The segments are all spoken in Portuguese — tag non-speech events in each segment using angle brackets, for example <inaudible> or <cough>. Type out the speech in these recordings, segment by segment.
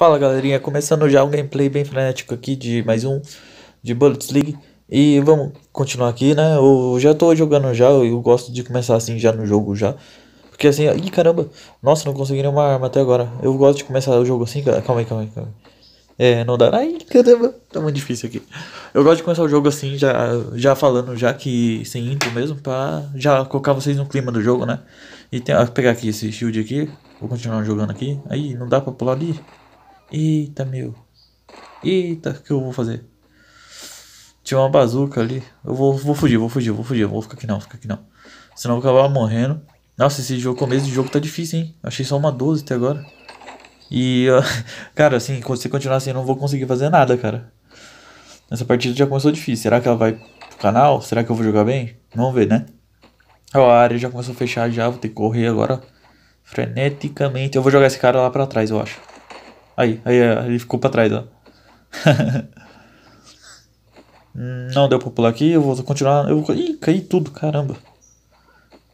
Fala galerinha, começando já um gameplay bem frenético aqui de mais um de Bullets League E vamos continuar aqui, né, eu já tô jogando já, eu gosto de começar assim já no jogo já Porque assim, ih caramba, nossa não consegui nenhuma arma até agora Eu gosto de começar o jogo assim, calma aí, calma aí, calma aí. É, não dá. Ai, caramba, tá muito difícil aqui. Eu gosto de começar o jogo assim, já, já falando, já que sem intro mesmo, pra já colocar vocês no clima do jogo, né? E tem, ó, pegar aqui esse shield aqui, vou continuar jogando aqui. Aí, não dá pra pular ali? Eita, meu. Eita, o que eu vou fazer? Tinha uma bazuca ali. Eu vou, vou fugir, vou fugir, vou fugir. Eu vou ficar aqui não, ficar aqui não. Senão eu vou acabar morrendo. Nossa, esse jogo, começo de jogo tá difícil, hein? Achei só uma 12 até agora. E, uh, <laughs> cara, assim, se continuar assim, eu não vou conseguir fazer nada, cara. Essa partida já começou difícil. Será que ela vai pro canal? Será que eu vou jogar bem? Vamos ver, né? a área já começou a fechar já. Vou ter que correr agora freneticamente. Eu vou jogar esse cara lá pra trás, eu acho. Aí, é, aí ele ficou pra trás, ó. <laughs> Não deu pra pular aqui, eu vou continuar. Eu vou... Ih, caí tudo, caramba.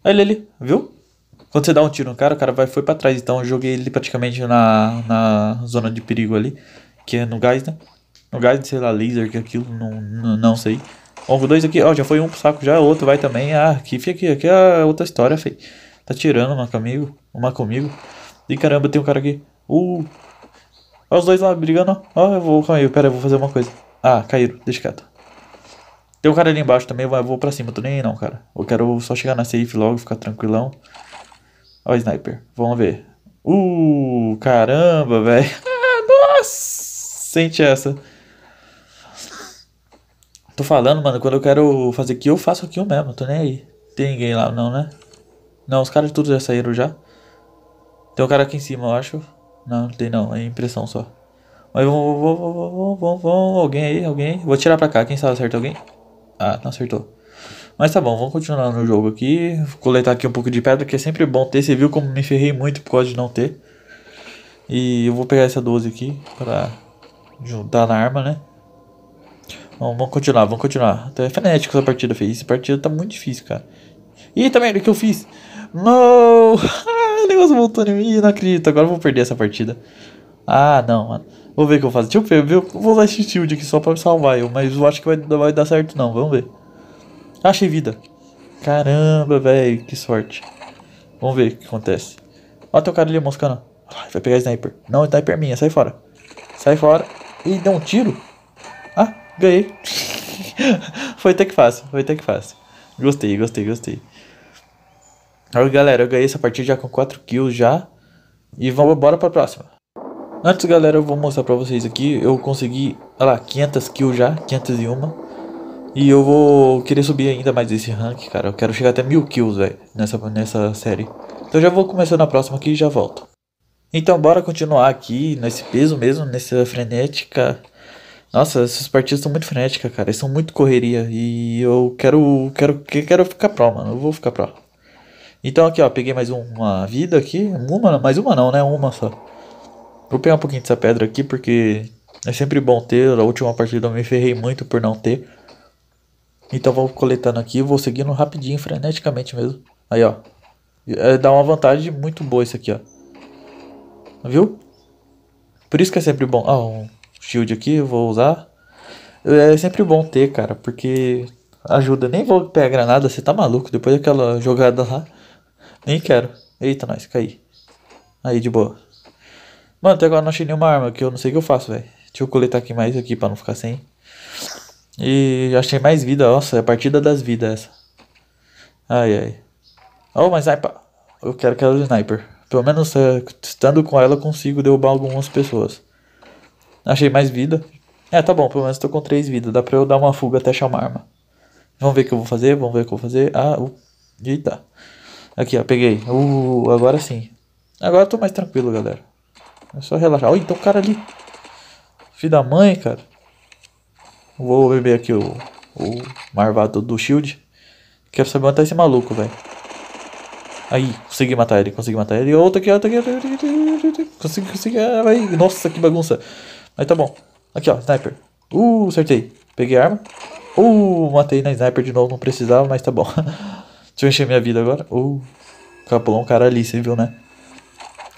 Aí ele ali, viu? Quando você dá um tiro no cara, o cara vai, foi pra trás. Então eu joguei ele praticamente na, na zona de perigo ali. Que é no gás, né? No gás, sei lá, laser, que aquilo, não, não, não sei. Longo dois aqui, ó, já foi um pro saco, já é outro vai também. Ah, aqui, aqui, aqui é outra história, feio. Tá tirando uma comigo, uma comigo. E caramba, tem um cara aqui. Uh, Olha os dois lá brigando. Ó, oh, eu vou cair. Pera, eu vou fazer uma coisa. Ah, caíram. Deixa quieto. Tem um cara ali embaixo também. Eu vou pra cima. tô nem aí não, cara. Eu quero só chegar na safe logo. Ficar tranquilão. Ó o sniper. Vamos ver. Uh, caramba, velho. <laughs> Ah, nossa. Sente essa. Tô falando, mano. Quando eu quero fazer kill, eu faço kill mesmo. Tô nem aí. Tem ninguém lá não, né? Não, os caras tudo já saíram já. Tem um cara aqui em cima, eu acho. Não, não tem não, é impressão só. Mas vamos, vamos, vamos, vamos, vamos, alguém aí, alguém. Vou tirar pra cá, quem sabe acerta alguém? Ah, não acertou. Mas tá bom, vamos continuar no jogo aqui. Coletar aqui um pouco de pedra, que é sempre bom ter. Você viu como me ferrei muito por causa de não ter. E eu vou pegar essa 12 aqui pra juntar na arma, né? Bom, vamos continuar, vamos continuar. Até é frenético essa partida, fez. Essa partida tá muito difícil, cara. Tá Eita também o que eu fiz? Não! <laughs> o negócio voltou em mim, não acredito, agora eu vou perder essa partida. Ah, não, mano. Vou ver o que eu faço. Deixa eu ver, eu vou usar esse shield aqui só pra me salvar eu, mas eu acho que vai, vai dar certo não, vamos ver. Achei vida. Caramba, velho, que sorte. Vamos ver o que acontece. Olha teu cara ali, moscando. Vai pegar sniper. Não, sniper é minha, sai fora. Sai fora. E deu um tiro. Ah, ganhei. <laughs> foi até que fácil, foi até que fácil. Gostei, gostei, gostei. Aí galera, eu ganhei essa partida já com 4 kills já. E vamos bora pra próxima. Antes galera, eu vou mostrar pra vocês aqui. Eu consegui, olha lá, 500 kills já, 501. E eu vou querer subir ainda mais esse rank, cara. Eu quero chegar até mil kills, velho, nessa, nessa série. Então já vou começar na próxima aqui e já volto. Então bora continuar aqui, nesse peso mesmo, nessa frenética... Nossa, essas partidas são muito frenéticas, cara. são muito correria. E eu quero, quero, quero ficar pro, mano. Eu vou ficar pro. Então aqui, ó, peguei mais uma vida aqui. Uma, mais uma não, né? Uma só. Vou pegar um pouquinho dessa pedra aqui, porque é sempre bom ter. Na última partida eu me ferrei muito por não ter. Então vou coletando aqui, vou seguindo rapidinho, freneticamente mesmo. Aí, ó. É, dá uma vantagem muito boa isso aqui, ó. Viu? Por isso que é sempre bom... Ah, um shield aqui, vou usar. É sempre bom ter, cara, porque ajuda. Nem vou pegar nada, granada, você tá maluco. Depois daquela jogada lá, nem quero. Eita, nós, caí. Aí, de boa. Mano, até agora não achei nenhuma arma, que eu não sei o que eu faço, velho. Deixa eu coletar aqui mais aqui pra não ficar sem. E achei mais vida, nossa, é a partida das vidas essa. Ai, ai. Oh, mas ai, pa... eu quero aquela sniper. Pelo menos é, estando com ela eu consigo derrubar algumas pessoas. Achei mais vida. É, tá bom, pelo menos tô com três vidas. Dá pra eu dar uma fuga até chamar arma. Vamos ver o que eu vou fazer, vamos ver o que eu vou fazer. Ah, uh, eita. Aqui, ó, peguei. Uh, agora sim. Agora eu tô mais tranquilo, galera. É só relaxar. Olha, então o cara ali. Filho da mãe, cara. Vou beber aqui o, o marvado do shield. Quero saber onde tá esse maluco, velho. Aí, consegui matar ele, consegui matar ele. Outro aqui, outro aqui. Consegui, consegui. Ah, vai. Nossa, que bagunça. Mas tá bom. Aqui, ó, sniper. Uh, acertei. Peguei arma. Uh, matei na sniper de novo, não precisava, mas tá bom. <laughs> Deixa eu encher minha vida agora. Uh, o cara pulou um cara ali, você viu, né?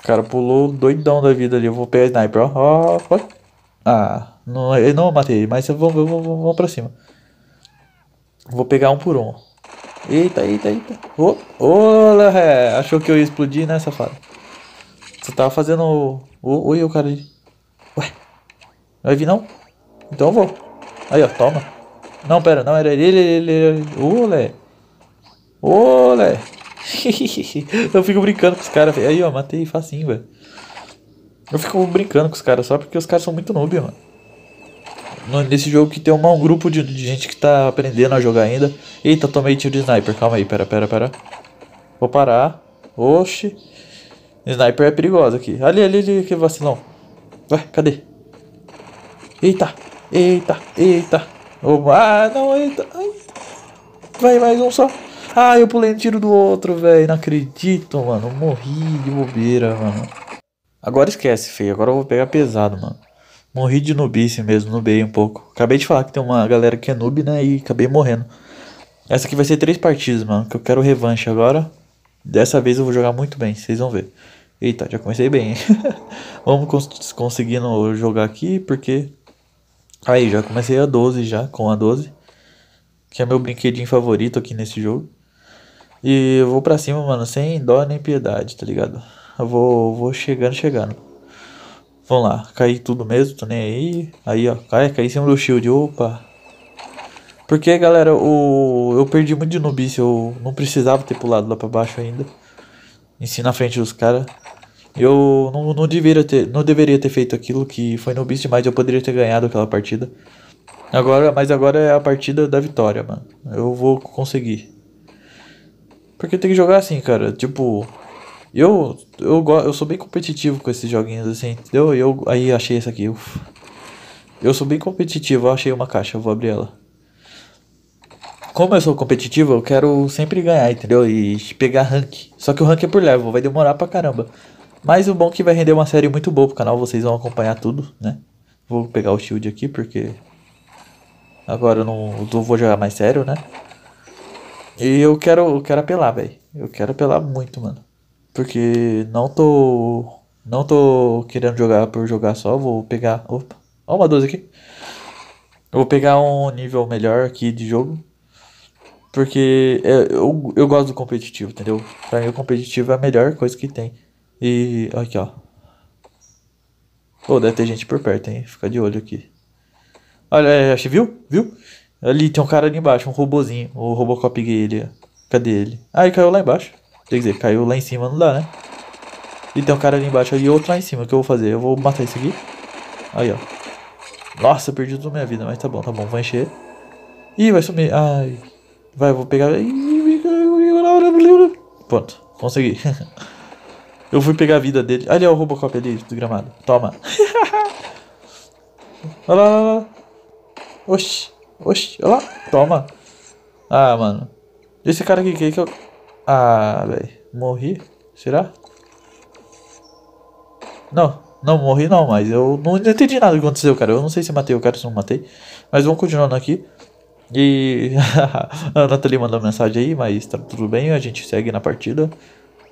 O cara pulou doidão da vida ali. Eu vou pegar a sniper, ó. ó, ó. Ah, não, eu não matei ele, mas vou, vamos, vou pra cima. Vou pegar um por um. Eita, eita, eita. Oh, olá, é. achou que eu ia explodir, né, safado? Você tava fazendo. o oi, o cara ali. Ué, vai vir não? Então eu vou. Aí, ó, toma. Não, pera, não, era ele, ele, ele. Olé. Olé! <laughs> eu fico brincando com os caras. Aí, ó, matei facinho, velho. Eu fico brincando com os caras só porque os caras são muito noob, mano. Nesse jogo que tem um, um grupo de, de, gente que tá aprendendo a jogar ainda. Eita, tomei tiro de sniper. Calma aí, pera, pera, pera. Vou parar. Oxi. Sniper é perigosa aqui. Ali, ali, ali, que vacilão. Vai, cadê? Eita, eita, eita. Oba, ah, não, eita. Ai. Vai, mais um só. Ah, eu pulei um tiro do outro, velho. Não acredito, mano. Eu morri de bobeira, mano. Agora esquece, feio. Agora eu vou pegar pesado, mano. Morri de nubice mesmo, nubei um pouco. Acabei de falar que tem uma galera que é noob, né? E acabei morrendo. Essa aqui vai ser três partidas, mano. Que eu quero revanche agora. Dessa vez eu vou jogar muito bem, vocês vão ver. Eita, já comecei bem, hein? <laughs> Vamos cons conseguindo jogar aqui, porque... Aí, já comecei a 12 já, com a 12. Que é meu brinquedinho favorito aqui nesse jogo. E eu vou pra cima, mano, sem dó nem piedade, tá ligado? Eu vou, vou chegando, chegando. Vamos lá, cair tudo mesmo, tô nem aí. Aí, ó, cai, cai em cima do shield, opa. Porque, galera, o, eu perdi muito de nobice, eu não precisava ter pulado lá pra baixo ainda. Em cima na frente dos caras. Eu não, não, deveria ter, não deveria ter feito aquilo que foi no demais, eu poderia ter ganhado aquela partida. Agora, mas agora é a partida da vitória, mano. Eu vou conseguir. Porque tem que jogar assim, cara. Tipo, eu eu, eu sou bem competitivo com esses joguinhos assim, entendeu? E eu aí achei essa aqui. Uf. Eu sou bem competitivo, eu achei uma caixa, eu vou abrir ela. Como eu sou competitivo, eu quero sempre ganhar, entendeu? E pegar rank. Só que o rank é por level, vai demorar pra caramba. Mas o bom é que vai render uma série muito boa pro canal, vocês vão acompanhar tudo, né? Vou pegar o shield aqui porque agora eu não vou jogar mais sério, né? E eu quero, eu quero apelar, velho. Eu quero apelar muito, mano. Porque não tô. Não tô querendo jogar por jogar só. Vou pegar. Opa, ó, uma 12 aqui. Eu vou pegar um nível melhor aqui de jogo. Porque é, eu, eu gosto do competitivo, entendeu? Pra mim, o competitivo é a melhor coisa que tem. E. Aqui, ó. Pô, deve ter gente por perto, hein? Fica de olho aqui. Olha, é, achei, viu? Viu? Ali, tem um cara ali embaixo, um robozinho. O Robocop gay, ele. Cadê ele? Ah, ele caiu lá embaixo. Quer dizer, caiu lá em cima, não dá, né? E tem um cara ali embaixo e outro lá em cima. O que eu vou fazer? Eu vou matar esse aqui. Aí, ó. Nossa, perdi toda a minha vida, mas tá bom, tá bom. Vou encher. Ih, vai sumir. Ai. Vai, vou pegar. Pronto, consegui. <laughs> eu fui pegar a vida dele. Ali é o Robocop ali do gramado. Toma. <laughs> Olha lá, lá. Oxi. Oxi, olha lá. Toma. Ah, mano. Esse cara aqui, que, que eu... Ah, velho. Morri? Será? Não. Não, morri não, mas eu não entendi nada que aconteceu, cara. Eu não sei se matei o cara, se não matei. Mas vamos continuando aqui. E <laughs> a Nathalie mandou mensagem aí, mas tá tudo bem, a gente segue na partida.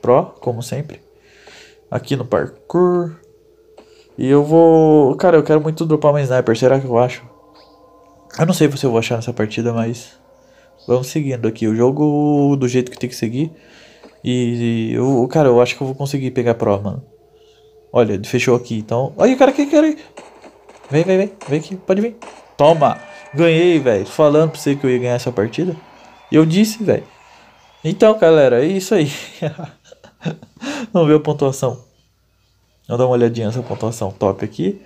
Pro, como sempre. Aqui no parkour. E eu vou... Cara, eu quero muito dropar uma sniper, será que eu acho? Eu não sei se eu vou achar nessa partida, mas vamos seguindo aqui. O jogo do jeito que tem que seguir. E, eu, cara, eu acho que eu vou conseguir pegar a prova, mano. Olha, fechou aqui, então. Olha, cara, que cara. Vem, vem, vem, vem aqui, pode vir. Toma! Ganhei, velho. Falando pra você que eu ia ganhar essa partida. E eu disse, velho. Então, galera, é isso aí. <laughs> Vamos ver a pontuação. Vamos dar uma olhadinha nessa pontuação top aqui.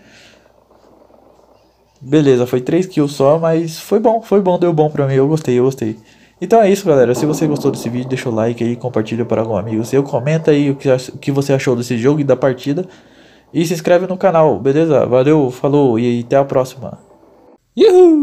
Beleza, foi 3 kills só, mas foi bom, foi bom, deu bom pra mim, eu gostei, eu gostei. Então é isso, galera. Se você gostou desse vídeo, deixa o like aí, compartilha para algum amigo seu, comenta aí o que, o que você achou desse jogo e da partida. E se inscreve no canal, beleza? Valeu, falou e até a próxima. Yuhu!